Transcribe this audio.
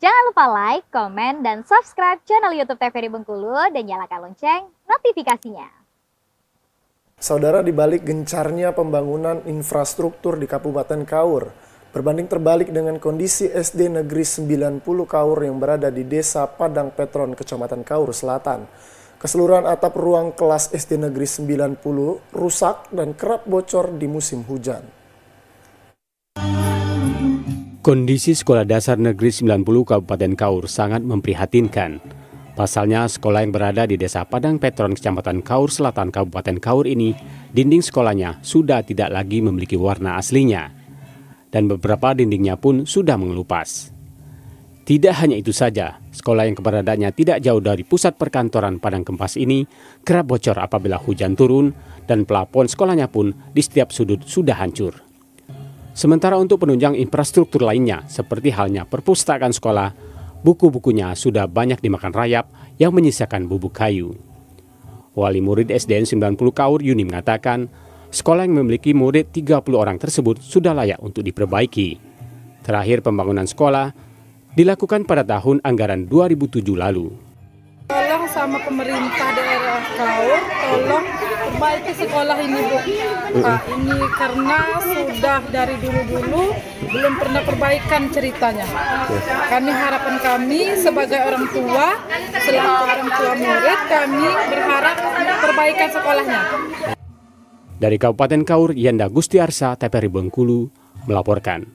Jangan lupa like, komen, dan subscribe channel YouTube TVRI Bengkulu dan nyalakan lonceng notifikasinya. Saudara di balik gencarnya pembangunan infrastruktur di Kabupaten Kaur, berbanding terbalik dengan kondisi SD Negeri 90 Kaur yang berada di Desa Padang Petron, Kecamatan Kaur Selatan. Keseluruhan atap ruang kelas SD Negeri 90 rusak dan kerap bocor di musim hujan. Kondisi Sekolah Dasar Negeri 90 Kabupaten Kaur sangat memprihatinkan. Pasalnya, sekolah yang berada di Desa Padang Petron, Kecamatan Kaur Selatan, Kabupaten Kaur ini, dinding sekolahnya sudah tidak lagi memiliki warna aslinya. Dan beberapa dindingnya pun sudah mengelupas. Tidak hanya itu saja, sekolah yang keberadaannya tidak jauh dari pusat perkantoran Padang Kempas ini kerap bocor apabila hujan turun dan pelapon sekolahnya pun di setiap sudut sudah hancur. Sementara untuk penunjang infrastruktur lainnya, seperti halnya perpustakaan sekolah, buku-bukunya sudah banyak dimakan rayap yang menyisakan bubuk kayu. Wali murid SDN 90 Kaur Yuni mengatakan, sekolah yang memiliki murid 30 orang tersebut sudah layak untuk diperbaiki. Terakhir pembangunan sekolah dilakukan pada tahun anggaran 2007 lalu sama pemerintah daerah Kaur tolong perbaiki sekolah ini Bu. Pak, nah, ini karena sudah dari dulu-dulu belum pernah perbaikan ceritanya. Kami harapan kami sebagai orang tua, selaku orang tua murid, kami berharap perbaikan sekolahnya. Dari Kabupaten Kaur, Yanda Gustiarsa, TPRI Bengkulu, melaporkan.